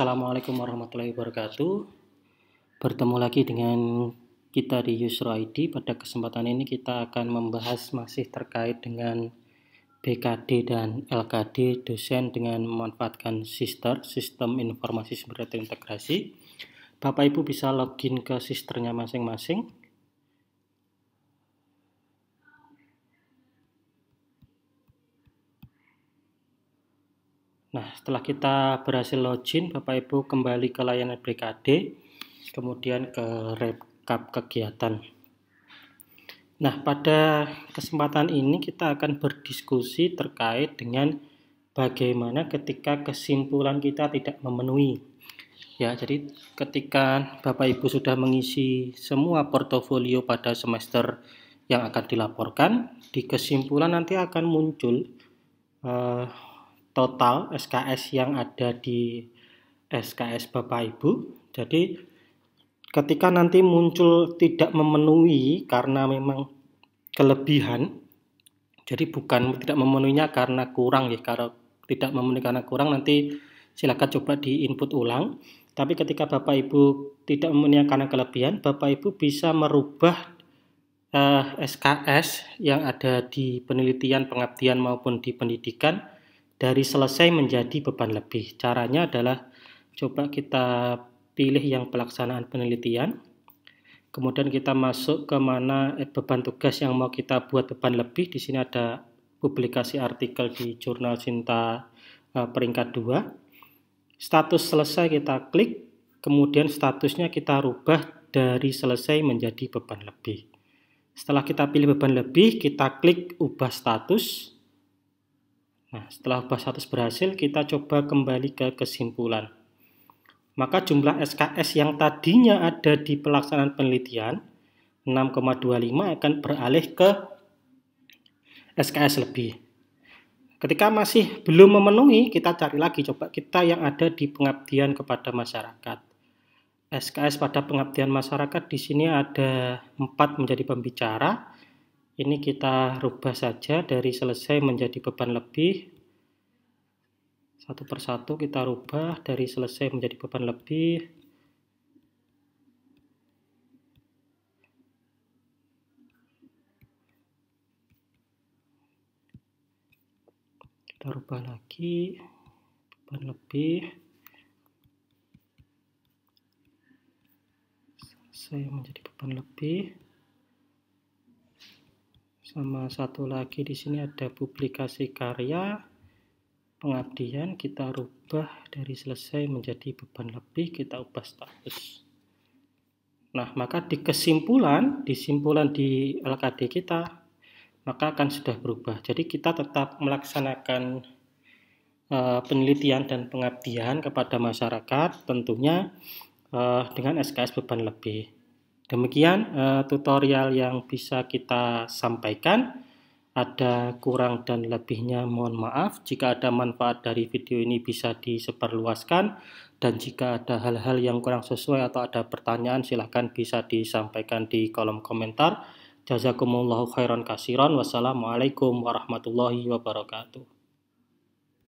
Assalamualaikum warahmatullahi wabarakatuh. Bertemu lagi dengan kita di Yusro ID. Pada kesempatan ini kita akan membahas masih terkait dengan BKD dan LKD dosen dengan memanfaatkan Sister, Sistem Informasi Sumber Data Integrasi. Bapak Ibu bisa login ke sisternya masing-masing. Nah, setelah kita berhasil login, Bapak Ibu kembali ke layanan BKD, kemudian ke rekap kegiatan. Nah, pada kesempatan ini kita akan berdiskusi terkait dengan bagaimana ketika kesimpulan kita tidak memenuhi. Ya, jadi ketika Bapak Ibu sudah mengisi semua portofolio pada semester yang akan dilaporkan, di kesimpulan nanti akan muncul eh, total SKS yang ada di SKS Bapak Ibu. Jadi ketika nanti muncul tidak memenuhi karena memang kelebihan, jadi bukan tidak memenuhinya karena kurang ya, kalau tidak memenuhi karena kurang nanti silakan coba di input ulang. Tapi ketika Bapak Ibu tidak memenuhi karena kelebihan, Bapak Ibu bisa merubah eh, SKS yang ada di penelitian, pengabdian maupun di pendidikan dari selesai menjadi beban lebih. Caranya adalah coba kita pilih yang pelaksanaan penelitian, kemudian kita masuk ke mana eh, beban tugas yang mau kita buat beban lebih. Di sini ada publikasi artikel di jurnal Cinta eh, peringkat 2. Status selesai kita klik, kemudian statusnya kita rubah dari selesai menjadi beban lebih. Setelah kita pilih beban lebih, kita klik ubah status. Nah, setelah ubah status berhasil, kita coba kembali ke kesimpulan. Maka jumlah SKS yang tadinya ada di pelaksanaan penelitian 6,25 akan beralih ke SKS lebih. Ketika masih belum memenuhi, kita cari lagi coba kita yang ada di pengabdian kepada masyarakat. SKS pada pengabdian masyarakat di sini ada 4 menjadi pembicara, ini kita rubah saja dari selesai menjadi beban lebih satu persatu kita rubah dari selesai menjadi beban lebih kita rubah lagi beban lebih selesai menjadi beban lebih sama satu lagi di sini ada publikasi karya pengabdian kita rubah dari selesai menjadi beban lebih kita ubah status nah maka di kesimpulan disimpulan di LKD kita maka akan sudah berubah jadi kita tetap melaksanakan uh, penelitian dan pengabdian kepada masyarakat tentunya uh, dengan SKS beban lebih Demikian uh, tutorial yang bisa kita sampaikan. Ada kurang dan lebihnya mohon maaf. Jika ada manfaat dari video ini bisa diseperluaskan. dan jika ada hal-hal yang kurang sesuai atau ada pertanyaan silahkan bisa disampaikan di kolom komentar. Jazakumullahu khairan kasiron. Wassalamualaikum warahmatullahi wabarakatuh.